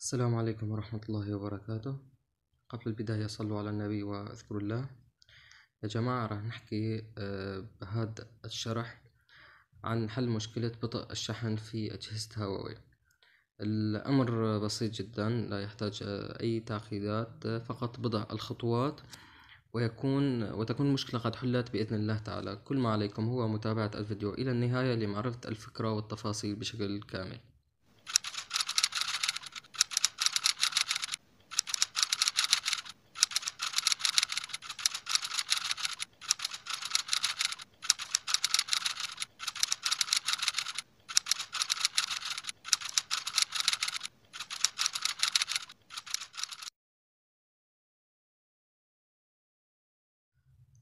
السلام عليكم ورحمة الله وبركاته قبل البداية صلوا على النبي واذكروا الله يا جماعة راح نحكي آه، بهذا الشرح عن حل مشكلة بطء الشحن في أجهزة هواوي الأمر بسيط جدا لا يحتاج آه، أي تعقيدات آه، فقط بضع الخطوات ويكون وتكون المشكلة قد حلت بإذن الله تعالى كل ما عليكم هو متابعة الفيديو إلى النهاية لمعرفة الفكرة والتفاصيل بشكل كامل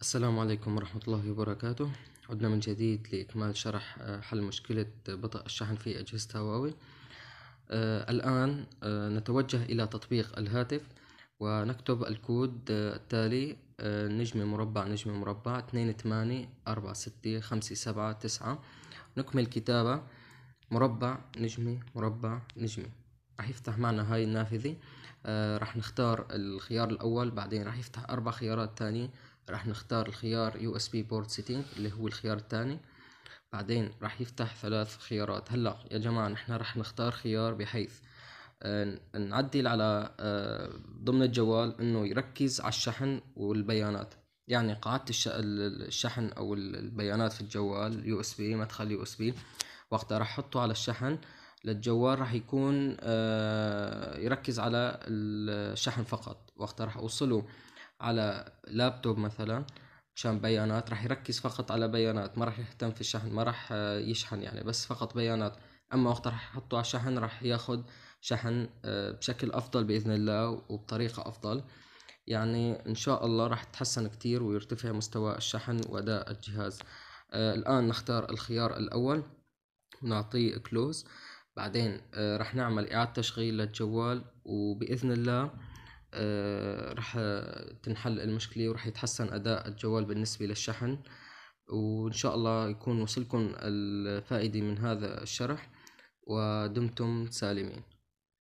السلام عليكم ورحمة الله وبركاته عدنا من جديد لإكمال شرح آه، حل مشكلة بطء الشحن في أجهزة هواوي آه، الآن آه، نتوجه إلى تطبيق الهاتف ونكتب الكود التالي نجمة مربع نجمة مربع اثنين ثمانية أربعة ستة خمسة سبعة تسعة نكمل كتابة مربع نجمة مربع نجمة راح يفتح معنا هاي النافذة آه راح نختار الخيار الأول بعدين راح يفتح أربع خيارات تانية راح نختار الخيار يو اس بي بورت سيتنج اللي هو الخيار الثاني بعدين راح يفتح ثلاث خيارات هلا يا جماعه نحن راح نختار خيار بحيث آه، نعدل على آه، ضمن الجوال انه يركز على الشحن والبيانات يعني قاعدة الشحن او البيانات في الجوال يو اس بي مدخل يو اس بي وقتها راح احطه على الشحن للجوال راح يكون آه، يركز على الشحن فقط وقتها راح اوصله على لابتوب مثلا مشان بيانات راح يركز فقط على بيانات ما راح يهتم في الشحن ما راح يشحن يعني بس فقط بيانات اما وقت راح يحطه على شحن راح ياخد شحن آه، بشكل افضل باذن الله وبطريقه افضل يعني ان شاء الله راح تحسن كتير ويرتفع مستوى الشحن واداء الجهاز آه، الان نختار الخيار الاول ونعطيه كلوز بعدين آه، راح نعمل اعاده تشغيل للجوال وباذن الله آه، راح تنحل المشكلة وراح يتحسن أداء الجوال بالنسبة للشحن وإن شاء الله يكون وصلكم الفائدة من هذا الشرح ودمتم سالمين